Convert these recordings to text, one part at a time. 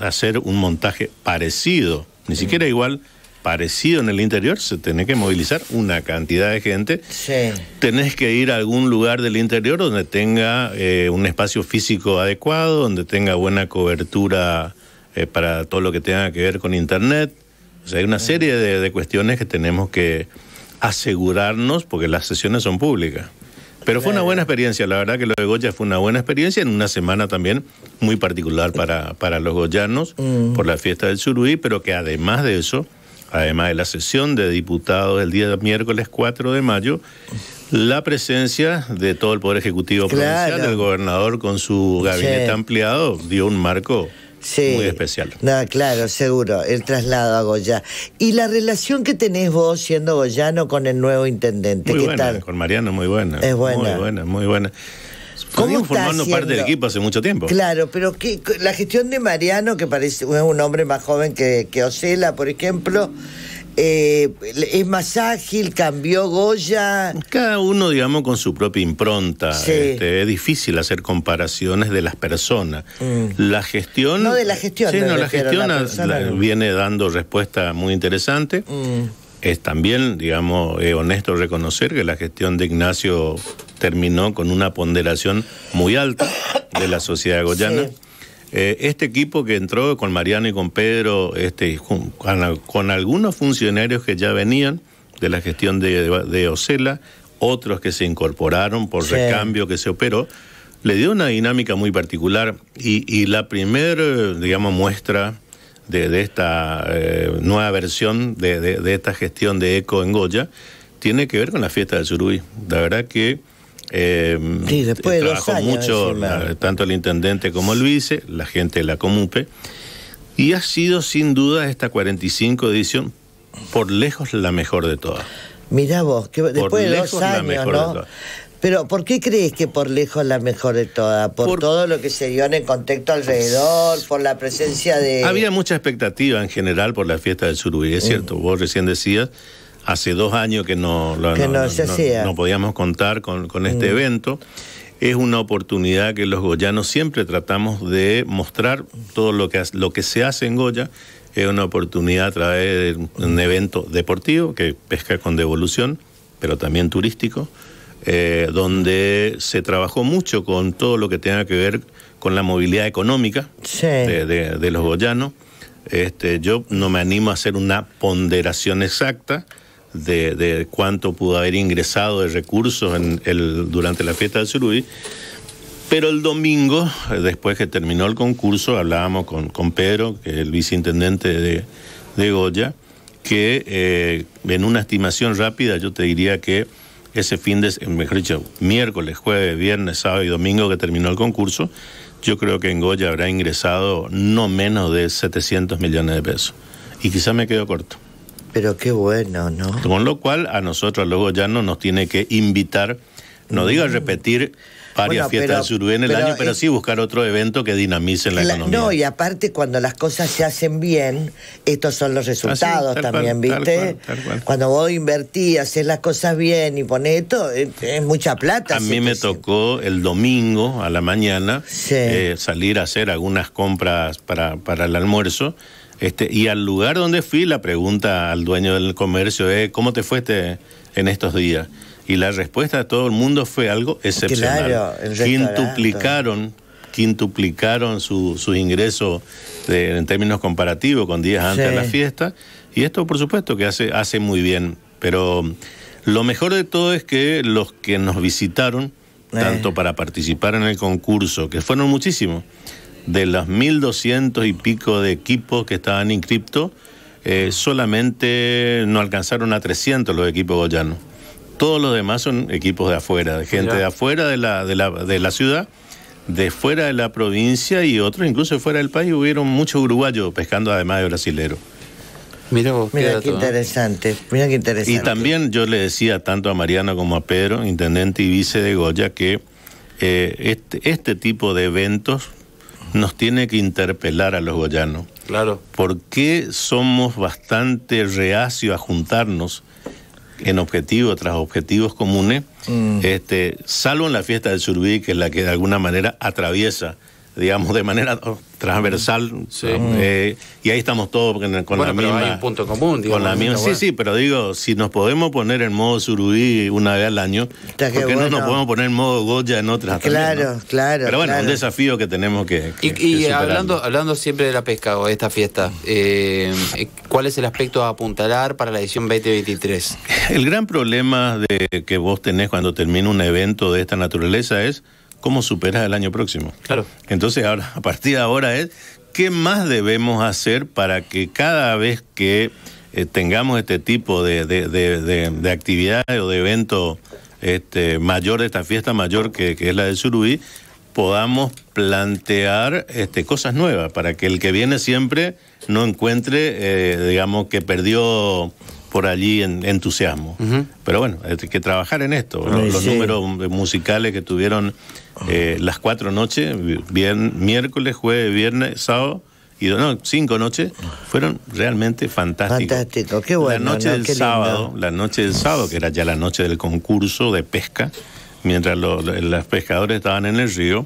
hacer un montaje parecido, ni siquiera igual, parecido en el interior, se tiene que movilizar una cantidad de gente. Tenés que ir a algún lugar del interior donde tenga eh, un espacio físico adecuado, donde tenga buena cobertura eh, para todo lo que tenga que ver con Internet. O sea, hay una serie de cuestiones que tenemos que asegurarnos porque las sesiones son públicas. Pero fue una buena experiencia, la verdad que lo de Goya fue una buena experiencia en una semana también muy particular para, para los goyanos mm. por la fiesta del Surubí, pero que además de eso, además de la sesión de diputados el día de miércoles 4 de mayo, la presencia de todo el Poder Ejecutivo Provincial, el gobernador con su gabinete ampliado, dio un marco muy especial. claro, seguro, el traslado a Goya. ¿Y la relación que tenés vos siendo goyano con el nuevo intendente? Muy ¿Qué buena, Con Mariano, muy buena. Es buena. Muy buena, muy buena. ¿Cómo formando parte del equipo hace mucho tiempo. Claro, pero que, la gestión de Mariano, que parece es un hombre más joven que, que Osela, por ejemplo, eh, es más ágil, cambió Goya. Cada uno, digamos, con su propia impronta. Este, es difícil hacer comparaciones de las personas. Mm. La gestión. No de la gestión. Sí, la gestión viene dando respuesta muy interesante. Mm. Es también, digamos, honesto reconocer que la gestión de Ignacio terminó con una ponderación muy alta de la sociedad goyana. Eh, este equipo que entró con Mariano y con Pedro, este, con, algunos funcionarios que ya venían de la gestión de, Ocela, otros que se incorporaron por recambio que se operó, le dio una dinámica muy particular y, la primera, eh, digamos, muestra de, esta eh, nueva versión de, esta gestión de ECO en Goya tiene que ver con la fiesta de Surubí. La verdad que Em, después años, mucho, tanto el intendente como el vice, la gente de la Comupe, y ha sido sin duda esta 45 edición por lejos la mejor de todas. Mirá vos, después de lejos, los años, Pero ¿por qué crees que por lejos la mejor de todas? Por, todo lo que se dio en el contexto alrededor, por la presencia de... Había mucha expectativa en general por la fiesta del Surubí, es mm. cierto, vos recién decías, hace dos años que no, no, podíamos contar con, este mm. evento. Es una oportunidad que los goyanos siempre tratamos de mostrar todo lo que, lo que se hace en Goya. Es una oportunidad a través de un evento deportivo que pesca con devolución, pero también turístico, eh, donde se trabajó mucho con todo lo que tenga que ver con la movilidad económica de, los goyanos. Este, yo no me animo a hacer una ponderación exacta, de, cuánto pudo haber ingresado de recursos durante la fiesta de Surubí. Pero el domingo, eh, después que terminó el concurso, hablábamos con, con Pedro, que el viceintendente de, de Goya, que eh, en una estimación rápida yo te diría que ese fin de, eh, mejor dicho, miércoles, jueves, viernes, sábado y domingo que terminó el concurso, yo creo que en Goya habrá ingresado no menos de 700 millones de pesos. Y quizás me quedo corto. Pero qué bueno, ¿no? Con lo cual a nosotros luego ya no nos tiene que invitar, no digo a mm. repetir varias fiestas de en el año, pero sí buscar otro evento que dinamice la, economía. No, y aparte cuando las cosas se hacen bien, estos son los resultados también, ¿viste? Cuando vos invertís, haces las cosas bien y pones esto, es, mucha plata. A mí me tocó el domingo a la mañana eh, salir a hacer algunas compras para, para el almuerzo este, y al lugar donde fui, la pregunta al dueño del comercio es, ¿cómo te fuiste en estos días? Y la respuesta de todo el mundo fue algo excepcional. quintuplicaron, sus ingresos en términos comparativos con días antes de la fiesta. Y esto, por supuesto, que hace, hace muy bien. Pero lo mejor de todo es que los que nos visitaron, eh. tanto para participar en el concurso, que fueron muchísimos, de los 1.200 y pico de equipos que estaban inscriptos, eh, solamente no alcanzaron a 300 los equipos goyanos. Todos los demás son equipos de afuera, gente de afuera de la, de la, ciudad de fuera de la provincia y otros incluso fuera del país hubieron muchos uruguayos pescando además de brasileros. Mira, qué, interesante, qué interesante. Y también yo le decía tanto a Mariano como a Pedro, intendente y vice de Goya, que eh, este, este tipo de eventos nos tiene que interpelar a los goyanos. Claro. ¿Por qué somos bastante reacios a juntarnos en objetivos tras objetivos comunes? Mm. Este, salvo en la fiesta del Surubí, que es la que de alguna manera atraviesa digamos, de manera transversal. Mm. Eh, y ahí estamos todos con, la misma. un punto común, la misma, sí, sí, pero digo, si nos podemos poner en modo surubí una vez al año, porque no nos podemos poner en modo Goya en otras Claro, claro. Pero bueno, es un desafío que tenemos que. y, hablando, hablando siempre de la pesca o de esta fiesta, eh, eh, ¿cuál es el aspecto a apuntalar para la edición 2023? El gran problema de que vos tenés cuando termina un evento de esta naturaleza es cómo superar el año próximo. Claro. Entonces, ahora, a partir de ahora es qué más debemos hacer para que cada vez que eh, tengamos este tipo de, de, actividades o de evento este, mayor, de esta fiesta mayor que, es la del Surubí, podamos plantear este, cosas nuevas para que el que viene siempre no encuentre, eh, digamos, que perdió por allí en, entusiasmo. Pero bueno, hay que trabajar en esto. Los números musicales que tuvieron ah. eh, las cuatro noches, bien, miércoles, jueves, viernes, sábado y no, cinco noches, ah. fueron realmente fantásticos. Fantástico, qué bueno. La noche del sábado, la noche del sábado, que era ya la noche del concurso de pesca, mientras los, los pescadores estaban en el río,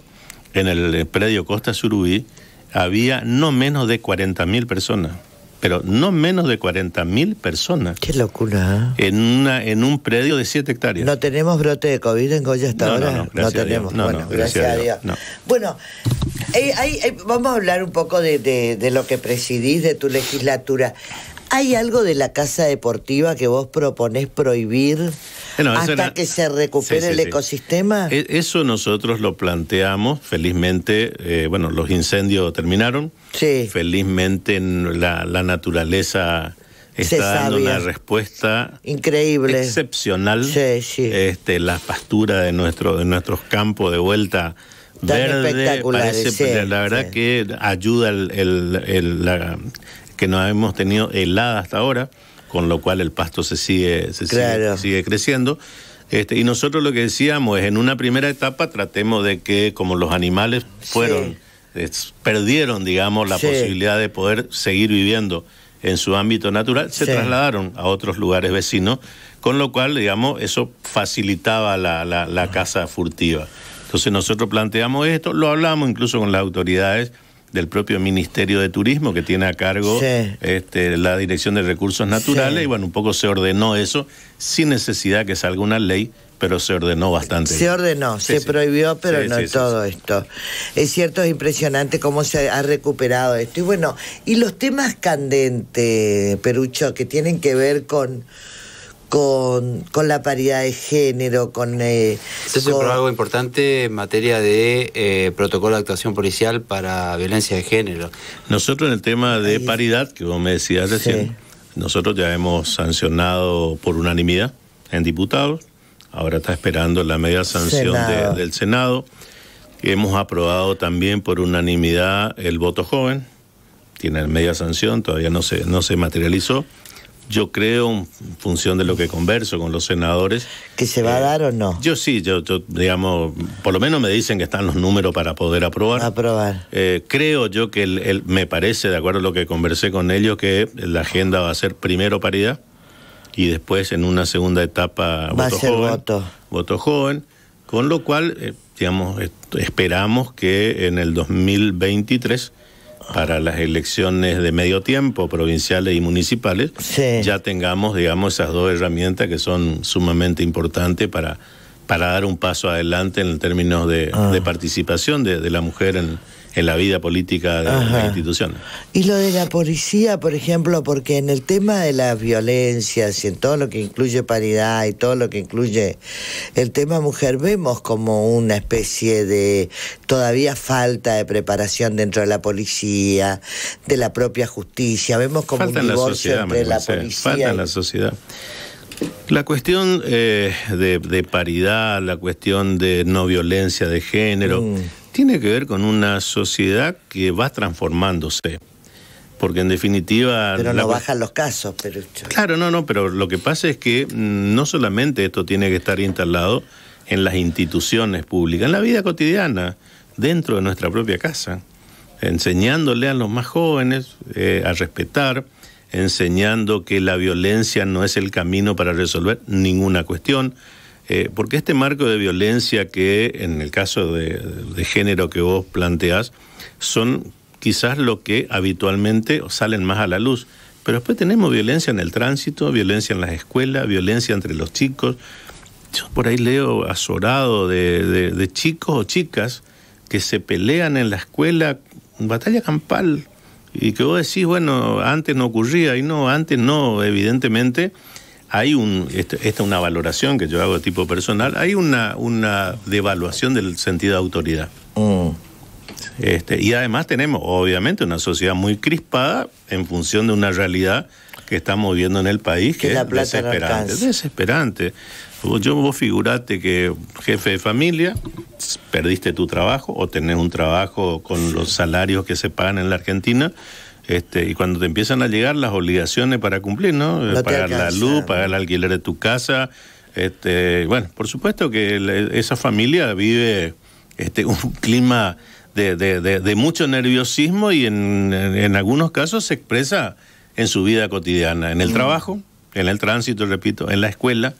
en el predio Costa Surubí, había no menos de 40.000 personas pero no menos de 40.000 personas. Qué locura. ¿eh? En, una, en un predio de 7 hectáreas. No tenemos brote de COVID en Goya hasta ahora. No, no, tenemos. bueno, gracias, a Dios. Bueno, eh, eh, vamos a hablar un poco de lo que presidís de tu legislatura. ¿Hay algo de la casa deportiva que vos proponés prohibir hasta que se recupere el ecosistema? E-, eso nosotros lo planteamos, felizmente, eh, bueno, los incendios terminaron, felizmente la, naturaleza está dando una respuesta increíble, excepcional. Sí, sí. Este, la pastura de nuestro de nuestros campos de vuelta Tan verde, la verdad que ayuda el, el, la, que no hemos tenido helada hasta ahora, con lo cual el pasto se sigue, sigue, creciendo. Este, y nosotros lo que decíamos es, en una primera etapa tratemos de que como los animales fueron, perdieron, digamos, la posibilidad de poder seguir viviendo en su ámbito natural, se trasladaron a otros lugares vecinos, con lo cual, digamos, eso facilitaba la, la, la caza furtiva. Entonces nosotros planteamos esto, lo hablamos incluso con las autoridades, del propio Ministerio de Turismo que tiene a cargo este, la Dirección de Recursos Naturales y bueno, un poco se ordenó eso sin necesidad que salga una ley, pero se ordenó bastante. Se ordenó, se prohibió, pero no todo esto. Es cierto, es impresionante cómo se ha recuperado esto. Y bueno, y los temas candentes, Perucho, que tienen que ver con con, con la paridad de género, con... Eh, es algo importante en materia de eh, protocolo de actuación policial para violencia de género. Nosotros en el tema de paridad, que vos me decías recién, nosotros ya hemos sancionado por unanimidad en diputados, ahora está esperando la media sanción del Senado. Hemos aprobado también por unanimidad el voto joven, tiene media sanción, todavía no se, no se materializó. Yo creo, en función de lo que converso con los senadores. ¿Que se va a eh, dar o no? Yo sí, yo, digamos, por lo menos me dicen que están los números para poder aprobar. Aprobar. Eh, creo yo que me parece, de acuerdo a lo que conversé con ellos, que la agenda va a ser primero paridad y después en una segunda etapa va voto a ser Voto. voto joven. Con lo cual, eh, digamos, esperamos que en el 2023 para las elecciones de medio tiempo, provinciales y municipales, ya tengamos, digamos, esas dos herramientas que son sumamente importantes para, para dar un paso adelante en términos de, ah. participación de, la mujer en, en la vida política de, las la institución. Y lo de la policía, por ejemplo, porque en el tema de las violencias y en todo lo que incluye paridad y todo lo que incluye el tema mujer, vemos como una especie de todavía falta de preparación dentro de la policía, de la propia justicia, vemos como un divorcio la sociedad, entre la policía. Falta en la sociedad. La cuestión eh, de, paridad, la cuestión de no violencia de género, mm tiene que ver con una sociedad que va transformándose. Porque en definitiva... Pero no bajan los casos, pero. Claro, no, no, pero lo que pasa es que mm, no solamente esto tiene que estar instalado en las instituciones públicas, en la vida cotidiana, dentro de nuestra propia casa, enseñándole a los más jóvenes eh, a respetar, enseñando que la violencia no es el camino para resolver ninguna cuestión, eh, porque este marco de violencia que en el caso de, género que vos planteás, son quizás lo que habitualmente salen más a la luz. Pero después tenemos violencia en el tránsito, violencia en las escuelas, violencia entre los chicos. Yo por ahí leo azorado de, de chicos o chicas que se pelean en la escuela, batalla campal, y que vos decís, bueno, antes no ocurría, y no, antes no, evidentemente hay un, esta es una valoración que yo hago de tipo personal, hay una, devaluación del sentido de autoridad. Mm. Este, y además tenemos, obviamente, una sociedad muy crispada en función de una realidad que estamos viendo en el país que, es desesperante. desesperante. Yo vos figurate que jefe de familia, perdiste tu trabajo o tenés un trabajo con los salarios que se pagan en la Argentina, este, y cuando te empiezan a llegar las obligaciones para cumplir, ¿no? pagar la luz, pagar el alquiler de tu casa. Este, bueno, por supuesto que esa familia vive este, un clima de, mucho nerviosismo y en, algunos casos se expresa en su vida cotidiana, en el mm. trabajo, en el tránsito, repito, en la escuela,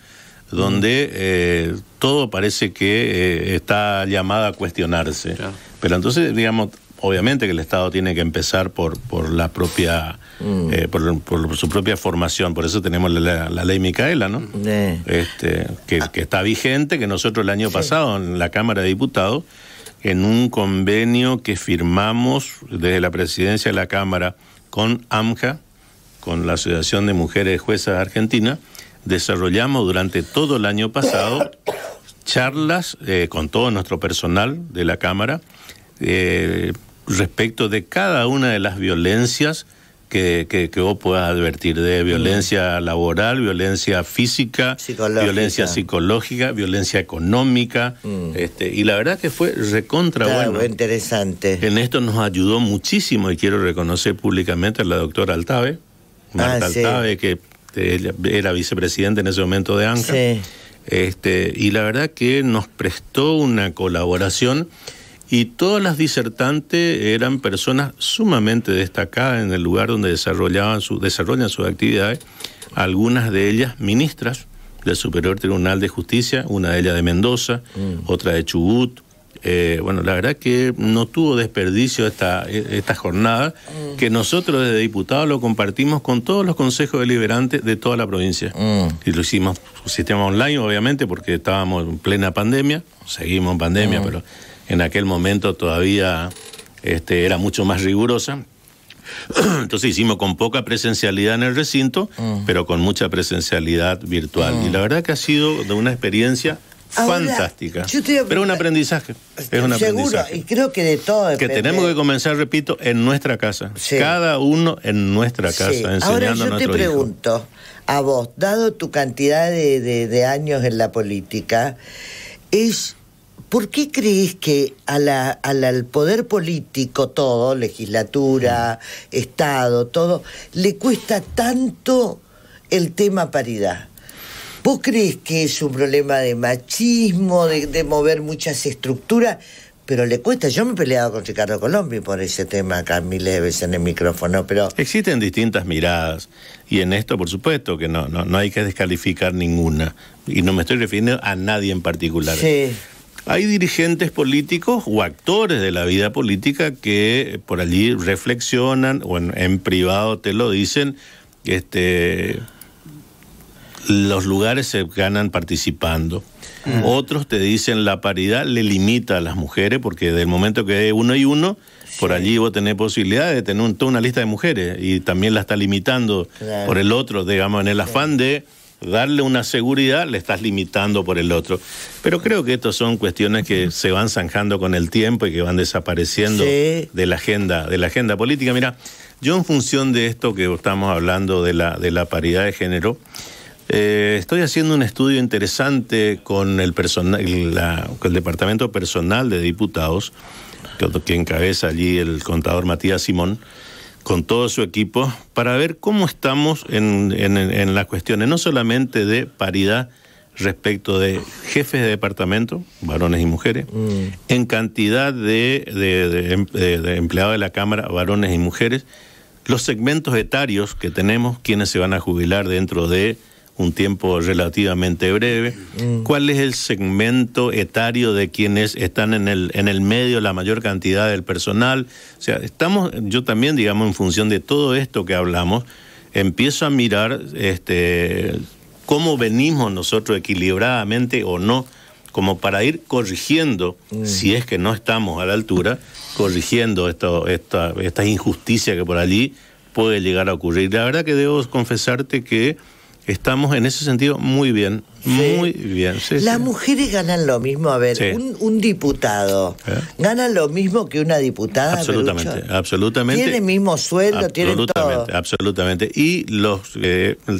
donde eh, todo parece que eh, está llamado a cuestionarse. Pero entonces, digamos, obviamente que el Estado tiene que empezar por, por la propia mm. eh, por, su propia formación, por eso tenemos la, ley Micaela, ¿no? Eh. Este, que, está vigente, que nosotros el año pasado en la Cámara de Diputados, en un convenio que firmamos desde la presidencia de la Cámara con AMJA, con la Asociación de Mujeres Juezas Argentina, desarrollamos durante todo el año pasado charlas eh, con todo nuestro personal de la Cámara, respecto de cada una de las violencias que, que, vos puedas advertir de violencia mm. laboral, violencia física, violencia psicológica, violencia económica. Mm. Este, y la verdad que fue recontra bueno. interesante. En esto nos ayudó muchísimo y quiero reconocer públicamente a la doctora Altave, Marta ah, Altave, que era vicepresidente en ese momento de ANCA. Este, y la verdad que nos prestó una colaboración y todas las disertantes eran personas sumamente destacadas en el lugar donde desarrollaban su, desarrollan sus actividades, algunas de ellas ministras del Superior Tribunal de Justicia, una de ellas de Mendoza, mm. otra de Chubut. Eh, bueno, la verdad que no tuvo desperdicio esta, e, esta jornada, mm. que nosotros desde diputados lo compartimos con todos los consejos deliberantes de toda la provincia. Mm. Y lo hicimos sistema online, obviamente, porque estábamos en plena pandemia, seguimos en pandemia, pero en aquel momento todavía este, era mucho más rigurosa. Entonces hicimos con poca presencialidad en el recinto, mm. pero con mucha presencialidad virtual. Mm. Y la verdad que ha sido de una experiencia fantástica. pero un aprendizaje. Es seguro, y creo que de todo. Que tenemos que comenzar, repito, en nuestra casa. Cada uno en nuestra casa, Ahora yo te pregunto, a vos, dado tu cantidad de años en la política, es ¿Por qué crees que a la, al poder político todo, legislatura, Estado, todo, le cuesta tanto el tema paridad? ¿Vos crees que es un problema de machismo, de, mover muchas estructuras? pero le cuesta. Yo me he peleado con Ricardo Colombi por ese tema acá miles en el micrófono, pero... Existen distintas miradas y en esto, por supuesto, que no, no, no hay que descalificar ninguna. Y no me estoy refiriendo a nadie en particular. Sí. Hay dirigentes políticos o actores de la vida política que por allí reflexionan o en, privado te lo dicen, este, los lugares se ganan participando. Mm. Otros te dicen la paridad le limita a las mujeres porque del momento que es uno y uno, por allí vos tenés posibilidad de tener toda una lista de mujeres y también la está limitando por el otro, digamos, en el afán de darle una seguridad, le estás limitando por el otro. Pero creo que estas son cuestiones que se van zanjando con el tiempo y que van desapareciendo de la agenda, de la agenda política. Mira, yo en función de esto que estamos hablando de la, de la paridad de género, eh, estoy haciendo un estudio interesante con el, personal, con el Departamento Personal de Diputados, que encabeza allí el contador Matías Simón, con todo su equipo para ver cómo estamos en, las cuestiones, no solamente de paridad respecto de jefes de departamento, varones y mujeres, mm. en cantidad em, de empleados de la Cámara, varones y mujeres, los segmentos etarios que tenemos, quienes se van a jubilar dentro de un tiempo relativamente breve. Mm. ¿Cuál es el segmento etario de quienes están en el, en el medio, la mayor cantidad del personal? O sea, estamos, yo también, digamos, en función de todo esto que hablamos, empiezo a mirar este, cómo venimos nosotros equilibradamente o no, como para ir corrigiendo, mm. si es que no estamos a la altura, corrigiendo esto, esta, esta injusticia que por allí puede llegar a ocurrir. La verdad que debo confesarte que Estamos en ese sentido muy bien, muy bien. Las mujeres ganan lo mismo, a ver, un, diputado ¿Ganan ¿Eh? gana lo mismo que una diputada. Absolutamente, absolutamente. Tiene el mismo sueldo, ¿Tienen todo. Absolutamente, y los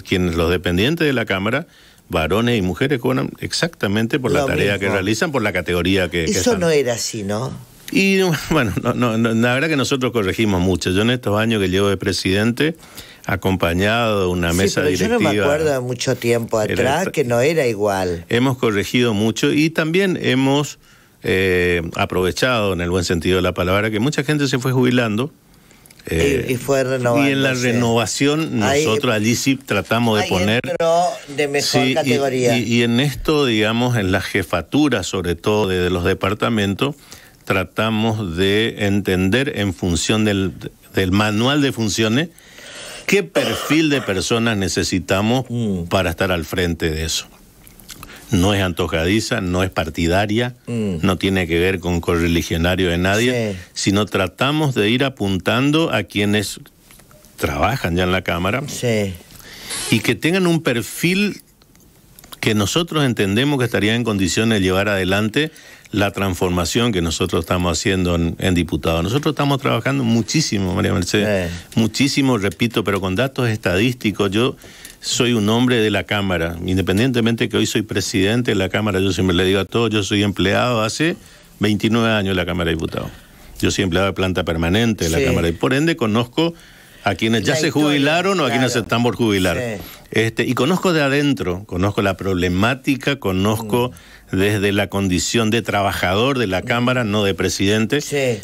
quienes los dependientes de la Cámara varones y mujeres cobran exactamente por la tarea que realizan, por la categoría que... Eso no era así, ¿no? Y bueno, no, la verdad que nosotros corregimos mucho. Yo en estos años que llevo de presidente acompañado, una mesa directiva. Yo no me acuerdo mucho tiempo atrás que no era igual. Hemos corregido mucho y también hemos eh, aprovechado, en el buen sentido de la palabra, que mucha gente se fue jubilando. y, eh, fue renovando. Y en la renovación nosotros allí sí tratamos de poner... de mejor categoría. Y, en esto, digamos, en la jefatura, sobre todo de, los departamentos, tratamos de entender en función del, del manual de funciones ¿Qué perfil de personas necesitamos mm. para estar al frente de eso? No es antojadiza, no es partidaria, mm. no tiene que ver con correligionario de nadie, sino tratamos de ir apuntando a quienes trabajan ya en la Cámara y que tengan un perfil que nosotros entendemos que estarían en condiciones de llevar adelante la transformación que nosotros estamos haciendo en, diputados. Nosotros estamos trabajando muchísimo, María Mercedes, muchísimo, repito, pero con datos estadísticos. Yo soy un hombre de la Cámara, independientemente que hoy soy presidente de la Cámara, yo siempre le digo a todos, yo soy empleado hace 29 años en la Cámara de Diputados. Yo soy empleado de planta permanente de la Cámara y por ende conozco a quienes ya se jubilaron o a quienes se están por jubilar. Este, y conozco de adentro, conozco la problemática, conozco... Mm desde la condición de trabajador de la mm. Cámara, no de presidente.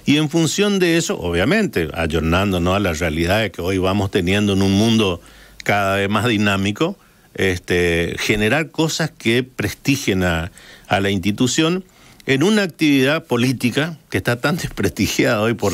Y en función de eso, obviamente, ayornándonos a las realidades que hoy vamos teniendo en un mundo cada vez más dinámico, este, generar cosas que prestigien a, la institución en una actividad política que está tan desprestigiada hoy por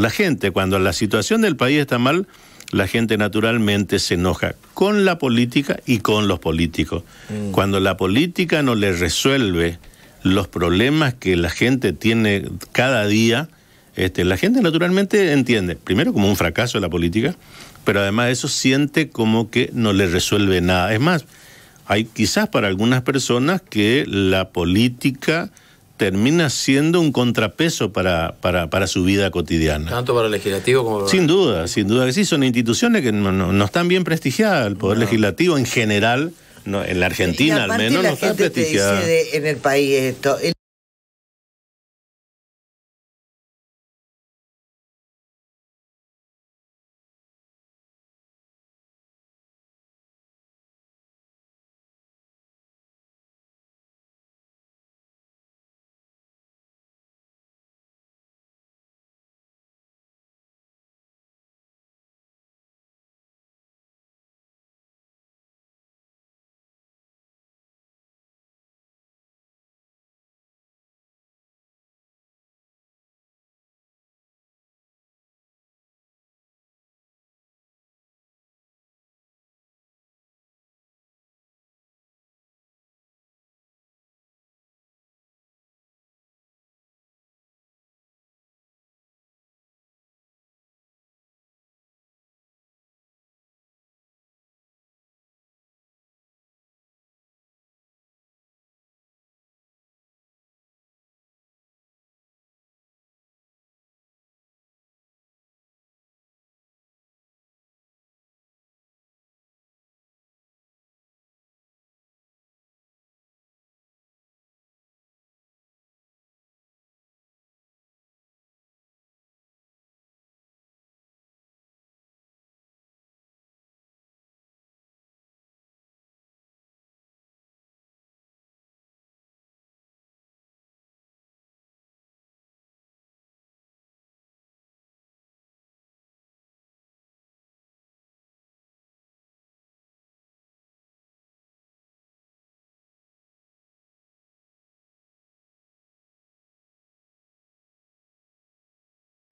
la gente. Cuando la situación del país está mal, la gente naturalmente se enoja con la política y con los políticos. Mm. Cuando la política no le resuelve los problemas que la gente tiene cada día, este, la gente naturalmente entiende, primero como un fracaso de la política, pero además eso siente como que no le resuelve nada. Es más, hay quizás para algunas personas que la política termina siendo un contrapeso para, para, para, su vida cotidiana. Tanto para el legislativo como para... Sin duda, sin duda que sí, son instituciones que no, no, están bien prestigiadas, el Poder Legislativo en general, no en la Argentina al menos, no está prestigiada. en el país esto,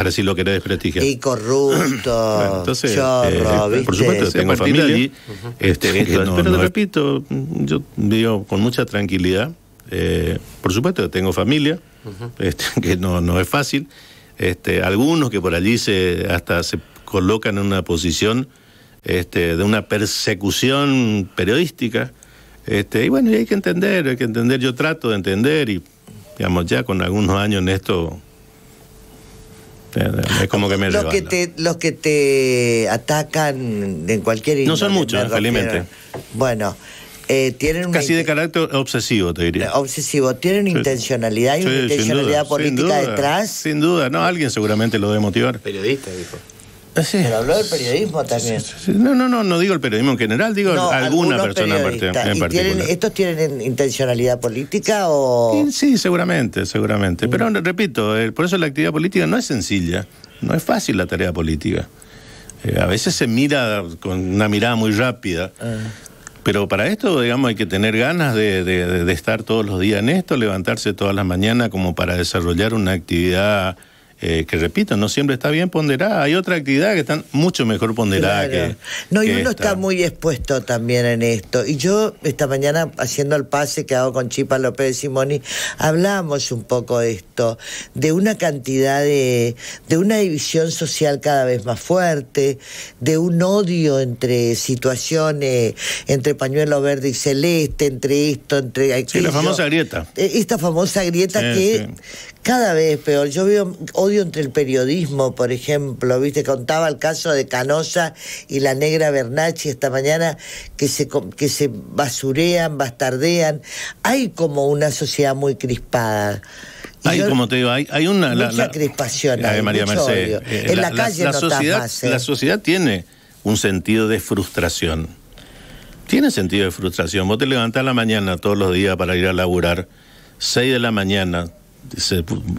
Ahora sí lo querés desprestigiar. Y corrupto, eh, Por supuesto, tengo familia este, pero te repito, yo digo con mucha tranquilidad, eh, por supuesto tengo familia, este, que no, no es fácil. Este, algunos que por allí se hasta se colocan en una posición este, de una persecución periodística. Este, y bueno, hay que entender, hay que entender, yo trato de entender y digamos ya con algunos años en esto es este, como que me los que te Los que te atacan en cualquier No son muchos, realmente. Eh, bueno. Eh, tienen Casi de carácter obsesivo, te diría. Obsesivo. Tienen intencionalidad. y una intencionalidad política detrás. Sin duda, no, alguien seguramente lo debe motivar. Periodista, dijo. Sí. Pero habló del periodismo también. no, no, no, no digo el periodismo en general, digo alguna persona en, particular. ¿Estos tienen intencionalidad política o...? Sí, seguramente, seguramente. Pero mm. repito, eh, por eso la actividad política no es sencilla, no es fácil la tarea política. Eh, a veces se mira con una mirada muy rápida. Ah. Pero para esto, digamos, hay que tener ganas de, de estar todos los días en esto, levantarse todas las mañanas como para desarrollar una actividad eh, que repito, no siempre está bien ponderada. Hay otra actividad que están mucho mejor ponderadas No, y uno está muy expuesto también en esto. Y yo, esta mañana, haciendo el pase que hago con Chipa López y Moni, hablamos un poco de esto, de una cantidad de. de una división social cada vez más fuerte, de un odio entre situaciones, entre pañuelo verde y celeste, entre esto, entre aquello. la famosa grieta. Eh, esta famosa grieta que, cada vez peor. Yo veo odio entre el periodismo, por ejemplo. Viste, contaba el caso de Canosa y la negra Bernachi esta mañana que se, que se basurean, bastardean. Hay como una sociedad muy crispada. hay, como te digo, hay, hay una... la, la crispación, eh, en la, calle no sociedad, ¿eh? La sociedad tiene un sentido de frustración. Tiene sentido de frustración. Vos te levantás a la mañana todos los días para ir a laburar. ...seis de la mañana,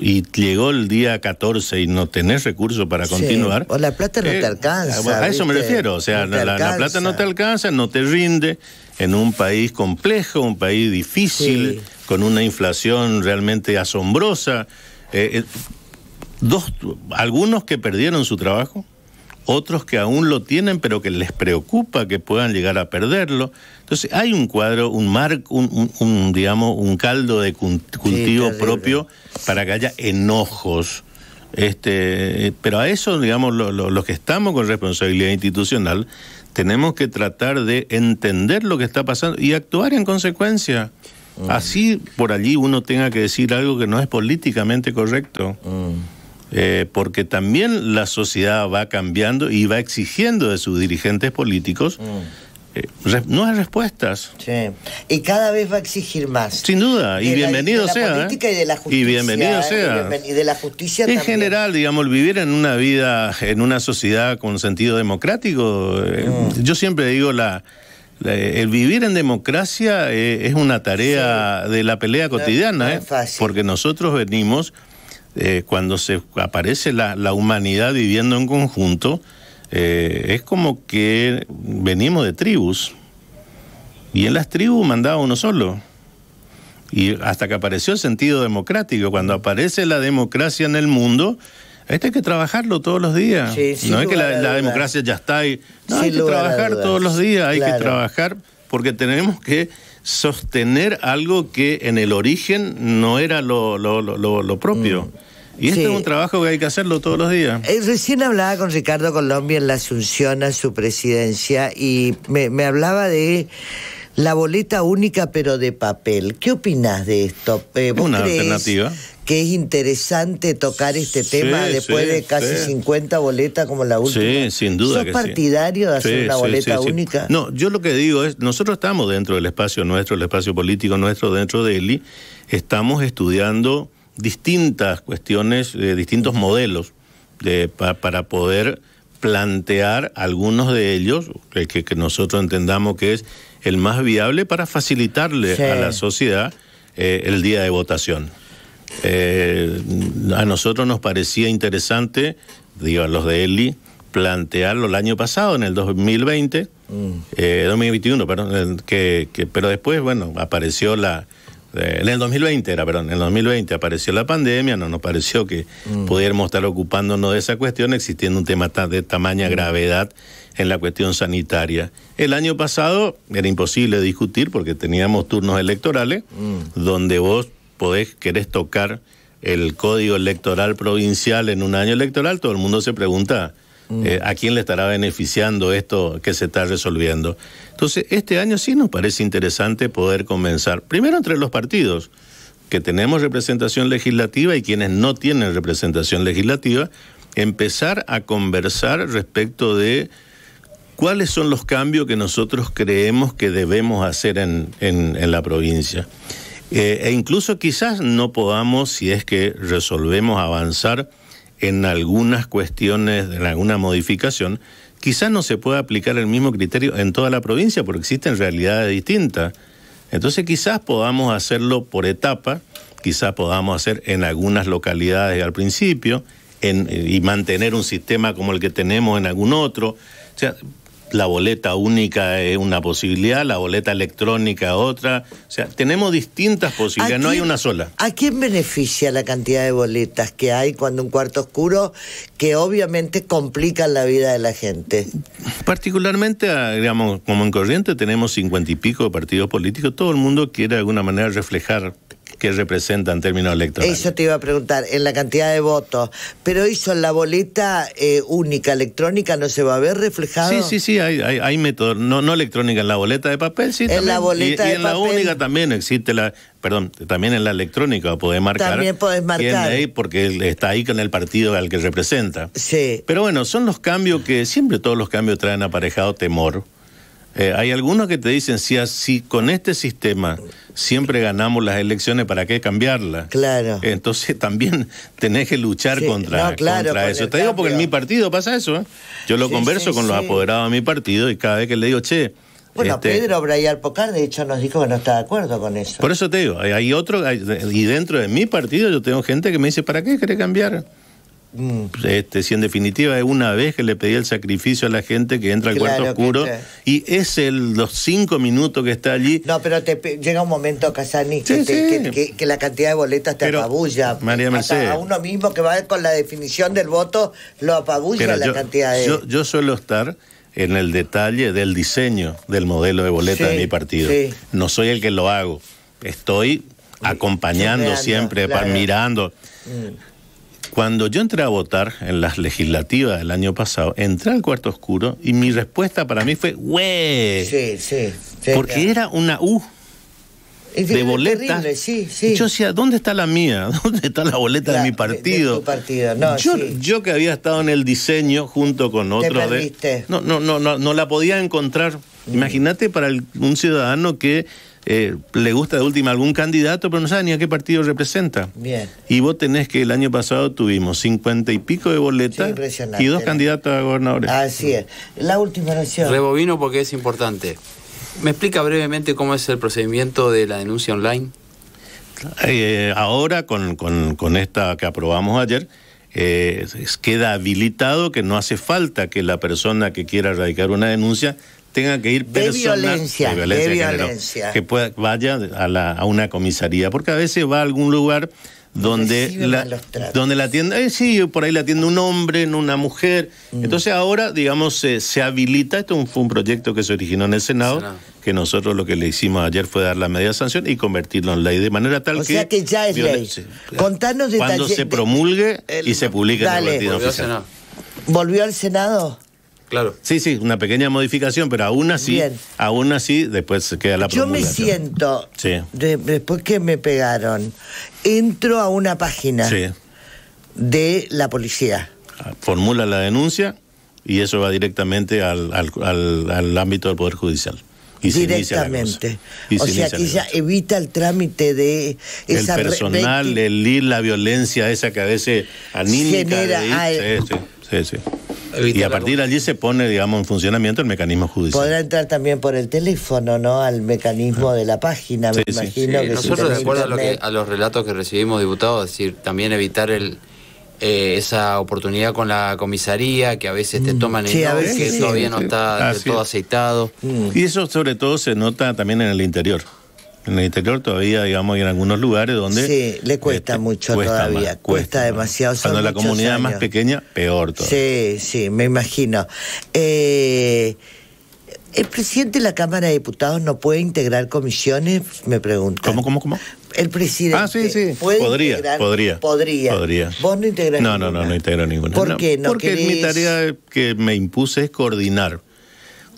y llegó el día 14 y no tenés recursos para continuar. o la plata no te eh, alcanza. A eso me refiero, o sea, la, plata no te alcanza, no te rinde en un país complejo, un país difícil, con una inflación realmente asombrosa. Eh, eh, dos, algunos que perdieron su trabajo, otros que aún lo tienen pero que les preocupa que puedan llegar a perderlo. Entonces hay un cuadro, un marco, un, digamos, un caldo de cultivo propio para que haya enojos. Este, pero a eso, digamos, los que estamos con responsabilidad institucional, tenemos que tratar de entender lo que está pasando y actuar en consecuencia. Mm. Así por allí uno tenga que decir algo que no es políticamente correcto. Mm. Eh, porque también la sociedad va cambiando y va exigiendo de sus dirigentes políticos mm. eh, nuevas respuestas. Sí. Y cada vez va a exigir más. Sin duda, y bienvenido sea. la ¿eh? Política y de la justicia. Y bienvenido sea. Y de la justicia En general, digamos, vivir en una vida, en una sociedad con sentido democrático, mm. yo siempre digo la el vivir en democracia es una tarea de la pelea cotidiana, porque nosotros venimos eh, cuando se aparece la, la, humanidad viviendo en conjunto, eh, es como que venimos de tribus. Y en las tribus mandaba uno solo. Y hasta que apareció el sentido democrático, cuando aparece la democracia en el mundo, esto hay que trabajarlo todos los días. no es que la, democracia ya está ahí. No, hay que trabajar todos los días, hay que trabajar porque tenemos que sostener algo que en el origen no era lo, lo, lo, propio. Mm. Y este es un trabajo que hay que hacerlo todos los días. Eh, recién hablaba con Ricardo Colombia en la Asunción a su presidencia y me, hablaba de la boleta única pero de papel. ¿Qué opinas de esto? Eh, una alternativa. Que es interesante tocar este tema después de casi 50 boletas como la última. Sí, sin duda. ¿Sos partidario de hacer una boleta única? No, yo lo que digo es, nosotros estamos dentro del espacio nuestro, el espacio político nuestro, dentro de ELI, estamos estudiando distintas cuestiones, eh, distintos modelos para poder plantear algunos de ellos, que, nosotros entendamos que es el más viable para facilitarle a la sociedad eh, el día de votación. Eh, a nosotros nos parecía interesante, digo, a los de Eli, plantearlo el año pasado, en el 2020, 2021, mm. perdón, que, pero después, bueno, apareció la, eh, en el 2020 era, perdón, en el 2020 apareció la pandemia, no nos pareció que mm. pudiéramos estar ocupándonos de esa cuestión, existiendo un tema de tamaña mm. gravedad en la cuestión sanitaria. El año pasado era imposible discutir porque teníamos turnos electorales mm. donde vos podés, querés tocar el código electoral provincial en un año electoral, todo el mundo se pregunta eh, ¿A quién le estará beneficiando esto que se está resolviendo? Entonces, este año sí nos parece interesante poder comenzar, primero entre los partidos que tenemos representación legislativa y quienes no tienen representación legislativa, empezar a conversar respecto de cuáles son los cambios que nosotros creemos que debemos hacer en, la provincia. Eh, e incluso quizás no podamos, si es que resolvemos avanzar, en algunas cuestiones, en alguna modificación, quizás no se pueda aplicar el mismo criterio en toda la provincia porque existen realidades distintas. Entonces quizás podamos hacerlo por etapa, quizás podamos hacer en algunas localidades al principio y mantener un sistema como el que tenemos en algún otro. O sea, la boleta única es una posibilidad, la boleta electrónica otra. O sea, tenemos distintas posibilidades, no hay una sola. ¿A quién beneficia la cantidad de boletas que hay cuando un cuarto oscuro que obviamente complica la vida de la gente? Particularmente, ah, digamos, como en Corriente tenemos cincuenta y pico de partidos políticos, todo el mundo quiere de alguna manera reflejar que representa en términos electrónicos. Eso te iba a preguntar, en la cantidad de votos. Pero eso en la boleta eh, única electrónica no se va a ver reflejado. Sí, sí, sí, hay, hay, métodos. No, no electrónica, en la boleta de papel, sí. En la boleta de papel. y en la única también existe la, perdón, también en la electrónica podés marcar. También podés marcar. Ahí porque está ahí con el partido al que representa. Sí. Pero bueno, son los cambios que siempre todos los cambios traen aparejado temor. Eh, hay algunos que te dicen, si, con este sistema siempre ganamos las elecciones, ¿para qué cambiarla? Claro. Entonces también tenés que luchar contra, contra eso. Te digo porque en mi partido pasa eso. ¿eh? Yo lo converso con los apoderados de mi partido y cada vez que le digo, che... Bueno, este Pedro Brayal Pocar, de hecho, nos dijo que no está de acuerdo con eso. Por eso te digo, hay otro, y dentro de mi partido yo tengo gente que me dice, ¿para qué querés cambiar? Mm, este, si en definitiva es una vez que le pedí el sacrificio a la gente que entra al cuarto oscuro y es el, los cinco minutos que está allí. No, pero te, llega un momento, Casani, que, la cantidad de boletas te apabulla. María a uno mismo que va con la definición del voto lo apabulla la cantidad de. Yo, yo suelo estar en el detalle del diseño del modelo de boleta de mi partido. No soy el que lo hago. Estoy acompañando siempre, mirando. Mm. Cuando yo entré a votar en las legislativas del año pasado, entré al cuarto oscuro y mi respuesta para mí fue, ¡Wee! Sí, sí, Porque era una U de boleta. Terrible, sí, sí. yo decía, ¿dónde está la mía? ¿Dónde está la boleta de mi partido? De, tu partido. No, yo, yo, que había estado en el diseño junto con otro... de. No, no, no, no, no la podía encontrar. Mm. Imagínate para un ciudadano que eh, le gusta de última algún candidato, pero no sabe ni a qué partido representa. Bien. Y vos tenés que el año pasado tuvimos cincuenta y pico de boletas y dos candidatos a gobernadores. Así es. La última oración. Rebovino porque es importante. ¿Me explica brevemente cómo es el procedimiento de la denuncia online? Eh, ahora, con, esta que aprobamos ayer, eh, queda habilitado que no hace falta que la persona que quiera erradicar una denuncia tenga que ir personas de violencia, que pueda, vaya a, una comisaría, porque a veces va a algún lugar donde la, donde la eh, sí, por ahí la atiende un hombre, no una mujer. Mm. Entonces ahora, digamos, se habilita, esto fue un proyecto que se originó en el Senado, que nosotros lo que le hicimos ayer fue dar la media sanción y convertirlo en ley, de manera tal que... O ya es ley. Contanos Cuando se promulgue y se publique en el boletín Volvió al Senado. Claro. Sí, sí, una pequeña modificación, pero aún así, aún así, después queda la Yo me siento, después que me pegaron, entro a una página de la policía. Ah, formula la denuncia y eso va directamente al, ámbito del Poder Judicial. directamente. o sea, que evita el trámite de esa el personal, el ir, la violencia esa que a veces anímica. E- sí, sí, sí. Y a partir de allí se pone, digamos, en funcionamiento el mecanismo judicial. Podrá entrar también por el teléfono, ¿no? Al mecanismo de la página, me imagino. nosotros, de acuerdo a, los relatos que recibimos, diputados, decir, también evitar eh, esa oportunidad con la comisaría que a veces te mm. toman el no, que todavía no está todo aceitado. Mm. Y eso sobre todo se nota también en el interior. En el interior todavía, digamos, hay en algunos lugares donde... Sí, le cuesta este, mucho todavía, cuesta, demasiado. Cuando la comunidad es más pequeña, peor todavía. Sí, sí, me imagino. Eh, ¿El presidente de la Cámara de Diputados no puede integrar comisiones? Me pregunto. ¿Cómo, cómo, cómo? El presidente. Ah, sí, sí. podría, podría, podría. ¿Vos no integras no, ninguna? No, no, no, no integro ninguna. ¿Por qué no Porque mi tarea que me impuse es coordinar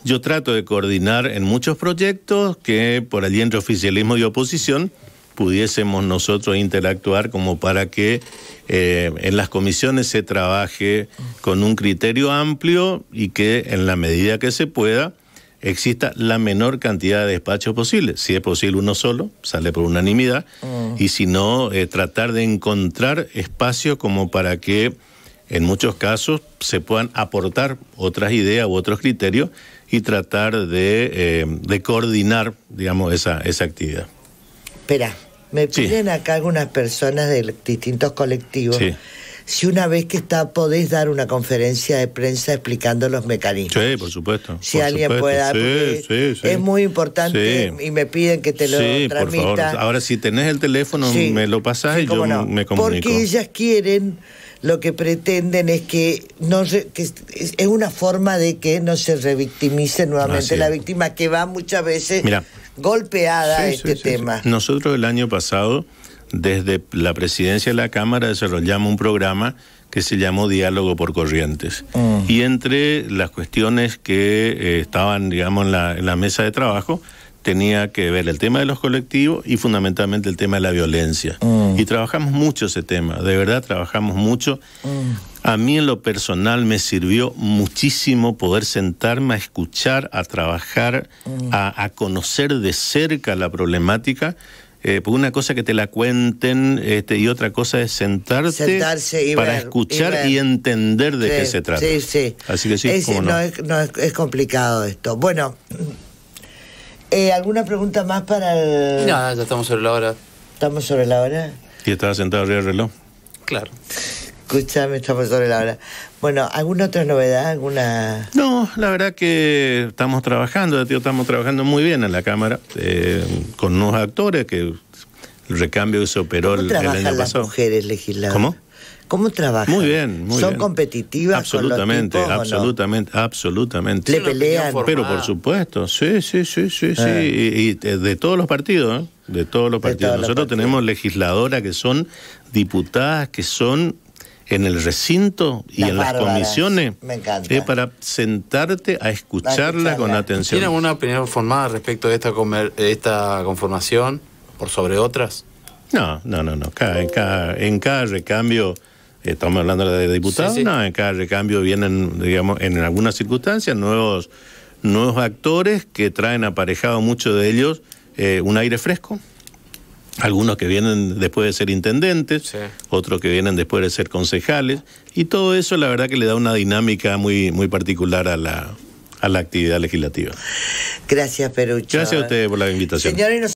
yo trato de coordinar en muchos proyectos que por allí entre oficialismo y oposición pudiésemos nosotros interactuar como para que eh, en las comisiones se trabaje con un criterio amplio y que en la medida que se pueda exista la menor cantidad de despachos posible. Si es posible uno solo, sale por unanimidad, mm. y si no, eh, tratar de encontrar espacios como para que en muchos casos se puedan aportar otras ideas u otros criterios tratar eh, de, coordinar, digamos, esa, esa actividad. Espera, me piden acá algunas personas de distintos colectivos. Si una vez que está, podés dar una conferencia de prensa explicando los mecanismos. Sí, por supuesto. Si alguien puede dar, sí, es muy importante y me piden que te lo transmita. Por favor. Ahora, si tenés el teléfono, me lo pasás y yo me comunico. Porque ellas quieren lo que pretenden es que no es una forma de que no se revictimice nuevamente la víctima que va muchas veces golpeada este tema. Nosotros el año pasado desde la presidencia de la Cámara desarrollamos un programa que se llamó Diálogo por Corrientes. Mm. Y entre las cuestiones que eh, estaban, digamos, en la mesa de trabajo, tenía que ver el tema de los colectivos y fundamentalmente el tema de la violencia. Mm. Y trabajamos mucho ese tema, de verdad trabajamos mucho. Mm. A mí en lo personal me sirvió muchísimo poder sentarme a escuchar, a trabajar, mm. a, conocer de cerca la problemática. Eh, porque una cosa que te la cuenten este, y otra cosa es sentarte para escuchar y, entender de qué se trata. Sí, sí. Así que sí, es, no? es complicado esto. Bueno, eh, ¿Alguna pregunta más para el...? No, ya estamos sobre la hora. ¿Estamos sobre la hora? Y estaba sentado arriba del reloj. Claro. Escúchame, estamos sobre la hora. Bueno, ¿alguna otra novedad? ¿Alguna...? No, la verdad que estamos trabajando, tío, estamos trabajando muy bien en la Cámara, eh, con unos actores que el recambio que se operó el, año las pasado. mujeres legisladoras? ¿Cómo? ¿Cómo trabajan? Muy bien, muy ¿Son competitivas? Absolutamente, absolutamente, absolutamente. ¿Le pelean? Pero por supuesto, sí, sí, sí, sí, sí. Eh. Y, de todos los partidos, ¿eh? De todos los partidos. Nosotros tenemos legisladoras que son diputadas, que son en el recinto y en las comisiones Me encanta. Eh, para sentarte a escucharla, con atención. ¿Tiene alguna opinión formada respecto de esta, esta conformación por sobre otras? No, no, no, no. en cada recambio estamos hablando de diputados, en cada recambio vienen, digamos, en algunas circunstancias nuevos, nuevos actores que traen aparejado muchos de ellos eh, un aire fresco. Algunos que vienen después de ser intendentes, otros que vienen después de ser concejales, y todo eso la verdad que le da una dinámica muy, muy particular a la, a la actividad legislativa. Gracias, Perucho. Gracias a ustedes por la invitación. Señores,